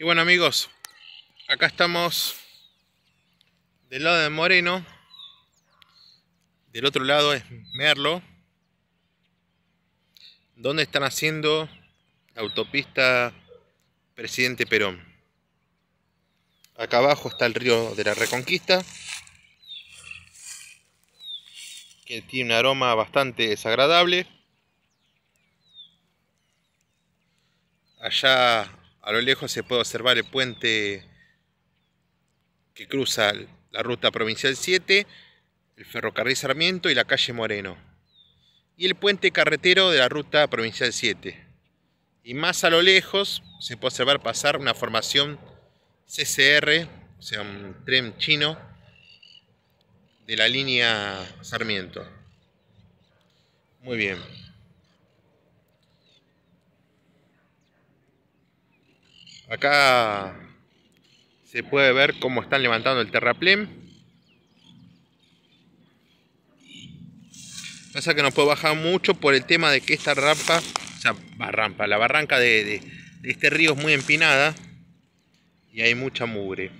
Y bueno amigos, acá estamos del lado de Moreno, del otro lado es Merlo, donde están haciendo la autopista Presidente Perón. Acá abajo está el río de la Reconquista, que tiene un aroma bastante desagradable. Allá a lo lejos se puede observar el puente que cruza la ruta provincial 7, el ferrocarril Sarmiento y la calle Moreno. Y el puente carretero de la ruta provincial 7. Y más a lo lejos se puede observar pasar una formación CCR, o sea, un tren chino de la línea Sarmiento. Muy bien. Acá se puede ver cómo están levantando el terraplén. Pasa que no puedo bajar mucho por el tema de que esta rampa, o sea, barrampa, la barranca de, este río es muy empinada y hay mucha mugre.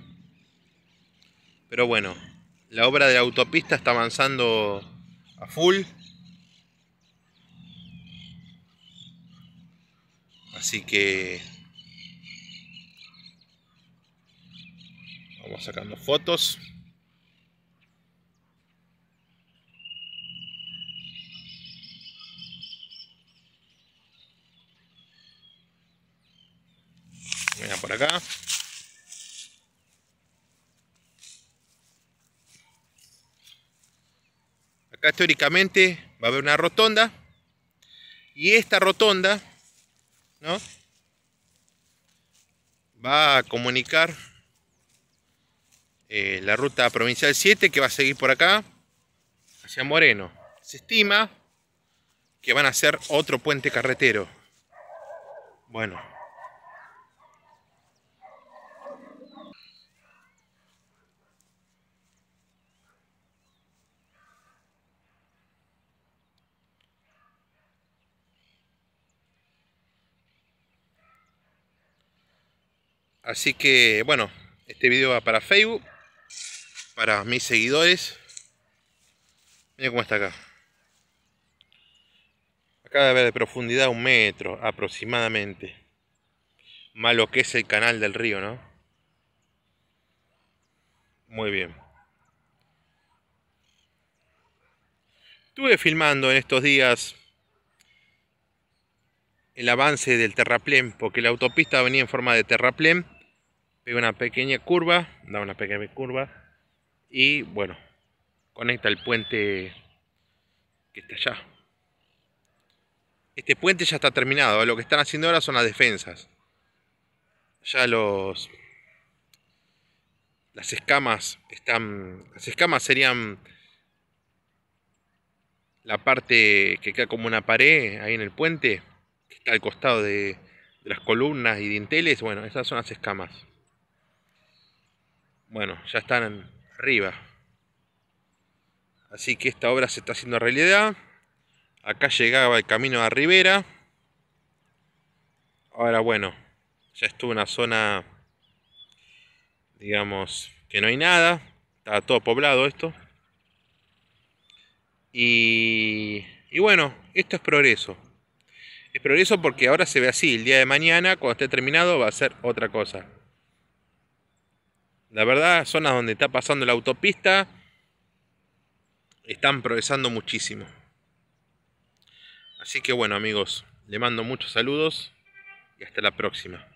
Pero bueno, la obra de la autopista está avanzando a full. Así que sacando fotos. por acá. Acá teóricamente va a haber una rotonda. Y esta rotonda, ¿no? Va a comunicar eh, la ruta provincial 7 que va a seguir por acá hacia Moreno. Se estima que van a hacer otro puente carretero. Bueno. Así que, bueno, este video va para Facebook para mis seguidores. Miren cómo está acá. Acá debe haber de profundidad un metro aproximadamente. Más lo que es el canal del río, ¿no? Muy bien. Estuve filmando en estos días el avance del terraplén, porque la autopista venía en forma de terraplén, pega una pequeña curva, da una pequeña curva, y bueno, conecta el puente que está allá. Este puente ya está terminado, ¿eh? lo que están haciendo ahora son las defensas. Ya los... Las escamas están... Las escamas serían la parte que queda como una pared ahí en el puente, que está al costado de, las columnas y dinteles, bueno, esas son las escamas. Bueno, ya están arriba. Así que esta obra se está haciendo realidad. Acá llegaba el camino a Rivera. Ahora bueno, ya estuvo una zona, digamos, que no hay nada. está todo poblado esto. Y, y bueno, esto es progreso. Es progreso porque ahora se ve así. El día de mañana, cuando esté terminado, va a ser otra cosa. La verdad, zonas donde está pasando la autopista están progresando muchísimo. Así que bueno amigos, le mando muchos saludos y hasta la próxima.